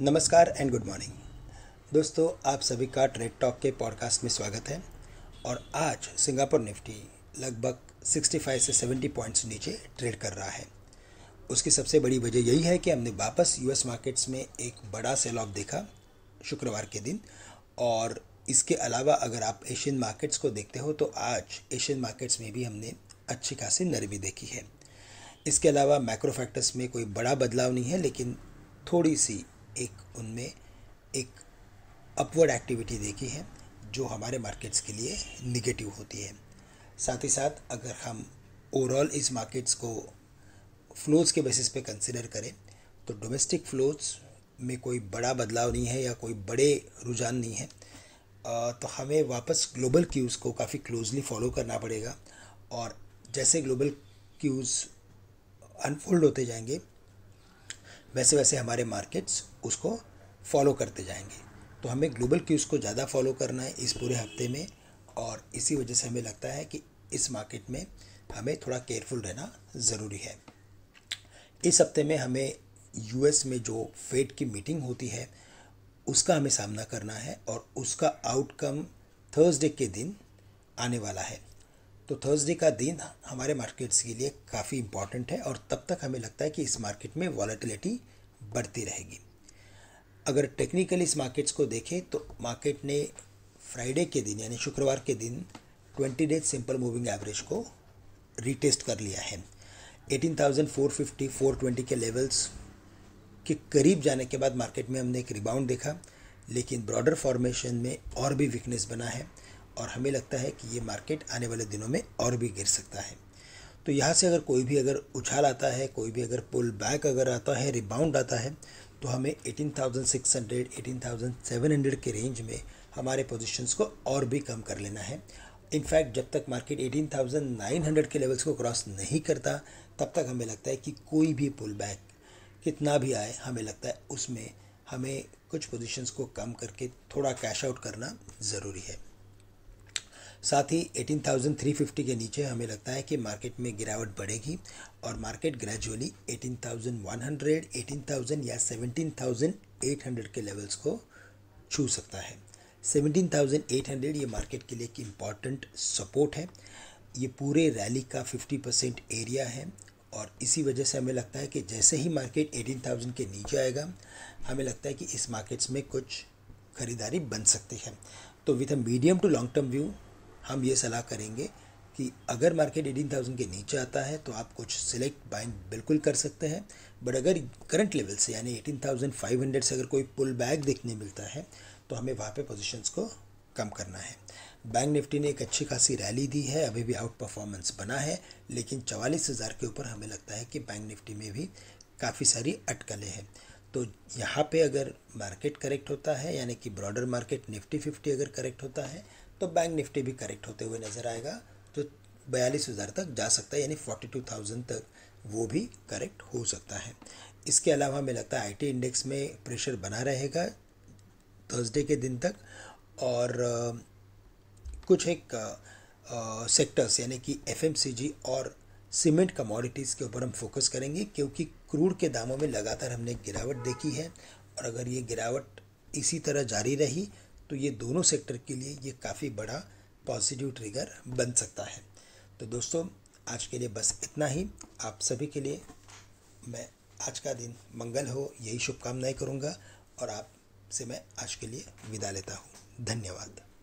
नमस्कार and good morning दोस्तों आप सभी का ट्रेड टॉक के पॉडकास्ट में स्वागत है और आज सिंगापुर निफ्टी लगभग 65 से 70 पॉइंट्स नीचे ट्रेड कर रहा है उसकी सबसे बड़ी वजह यही है कि हमने वापस यूएस मार्केट्स में एक बड़ा सेल ऑफ देखा शुक्रवार के दिन और इसके अलावा अगर आप एशियन मार्केट्स को देखते हो तो आज एशियन मार्केट्स में भी हमने अच्छी खासी नरमी देखी है इसके अलावा मैक्रो फैक्टर्स में कोई बड़ा बदलाव नहीं है लेकिन थोड़ी सी एक उनमें एक अपवर्ड एक्टिविटी देखी है जो हमारे मार्केट्स के लिए निगेटिव होती है साथ ही साथ अगर हम ओवरऑल इस मार्केट्स को फ्लोज के बेसिस पे कंसिडर करें तो डोमेस्टिक फ्लोज में कोई बड़ा बदलाव नहीं है या कोई बड़े रुझान नहीं है तो हमें वापस ग्लोबल क्यूज़ को काफ़ी क्लोजली फॉलो करना पड़ेगा और जैसे ग्लोबल क्यूज़ अनफोल्ड होते जाएंगे वैसे वैसे हमारे मार्केट्स उसको फॉलो करते जाएंगे तो हमें ग्लोबल क्यूज को ज़्यादा फॉलो करना है इस पूरे हफ्ते में और इसी वजह से हमें लगता है कि इस मार्केट में हमें थोड़ा केयरफुल रहना ज़रूरी है इस हफ्ते में हमें यूएस में जो फेड की मीटिंग होती है उसका हमें सामना करना है और उसका आउटकम थर्सडे के दिन आने वाला है तो थर्सडे का दिन हमारे मार्केट्स के लिए काफ़ी इम्पॉर्टेंट है और तब तक हमें लगता है कि इस मार्केट में वॉलेटिलिटी बढ़ती रहेगी अगर टेक्निकली इस मार्केट्स को देखें तो मार्केट ने फ्राइडे के दिन यानी शुक्रवार के दिन twenty days simple moving average को रीटेस्ट कर लिया है eighteen thousand four fifty four twenty के लेवल्स के करीब जाने के बाद मार्केट में हमने एक रिबाउंड देखा लेकिन ब्रॉडर फॉर्मेशन में और भी वीकनेस बना है और हमें लगता है कि ये मार्केट आने वाले दिनों में और भी गिर सकता है तो यहाँ से अगर कोई भी अगर उछाल आता है कोई भी अगर पुल बैक अगर आता है रिबाउंड आता है तो हमें 18,600, 18,700 के रेंज में हमारे पोजीशंस को और भी कम कर लेना है इनफैक्ट जब तक मार्केट 18,900 के लेवल्स को क्रॉस नहीं करता तब तक हमें लगता है कि कोई भी पुल बैक कितना भी आए हमें लगता है उसमें हमें कुछ पोजीशंस को कम करके थोड़ा कैश आउट करना ज़रूरी है साथ ही 18,350 के नीचे हमें लगता है कि मार्केट में गिरावट बढ़ेगी और मार्केट ग्रेजुअली 18,100, 18,000 या 17,800 के लेवल्स को छू सकता है 17,800 ये मार्केट के लिए एक इम्पॉर्टेंट सपोर्ट है ये पूरे रैली का 50 परसेंट एरिया है और इसी वजह से हमें लगता है कि जैसे ही मार्केट 18,000 के नीचे आएगा हमें लगता है कि इस मार्केट्स में कुछ खरीदारी बन सकती है तो with a medium to long term view हम ये सलाह करेंगे कि अगर मार्केट एटीन थाउजेंड के नीचे आता है तो आप कुछ सिलेक्ट बाइंग बिल्कुल कर सकते हैं बट अगर करंट लेवल से यानी एटीन थाउजेंड फाइव हंड्रेड से अगर कोई पुल बैक देखने मिलता है तो हमें वहाँ पे पोजीशंस को कम करना है बैंक निफ्टी ने एक अच्छी खासी रैली दी है अभी भी आउट परफॉर्मेंस बना है लेकिन चवालीस हज़ार के ऊपर हमें लगता है कि बैंक निफ्टी में भी काफ़ी सारी अटकलें हैं तो यहाँ पे अगर मार्केट करेक्ट होता है यानी कि ब्रॉडर मार्केट निफ्टी फिफ्टी अगर करेक्ट होता है तो बैंक निफ्टी भी करेक्ट होते हुए नज़र आएगा जो बयालीस हज़ार तक जा सकता है यानी फोर्टी टू थाउजेंड तक वो भी करेक्ट हो सकता है इसके अलावा हमें लगता है आईटी इंडेक्स में प्रेशर बना रहेगा थर्सडे के दिन तक और कुछ एक सेक्टर्स यानी कि एफएमसीजी और सीमेंट कमोडिटीज़ के ऊपर हम फोकस करेंगे क्योंकि क्रूड के दामों में लगातार हमने गिरावट देखी है और अगर ये गिरावट इसी तरह जारी रही तो ये दोनों सेक्टर के लिए ये काफ़ी बड़ा पॉजिटिव ट्रिगर बन सकता है तो दोस्तों आज के लिए बस इतना ही आप सभी के लिए मैं आज का दिन मंगल हो यही शुभकामनाएं करूँगा और आपसे मैं आज के लिए विदा लेता हूँ धन्यवाद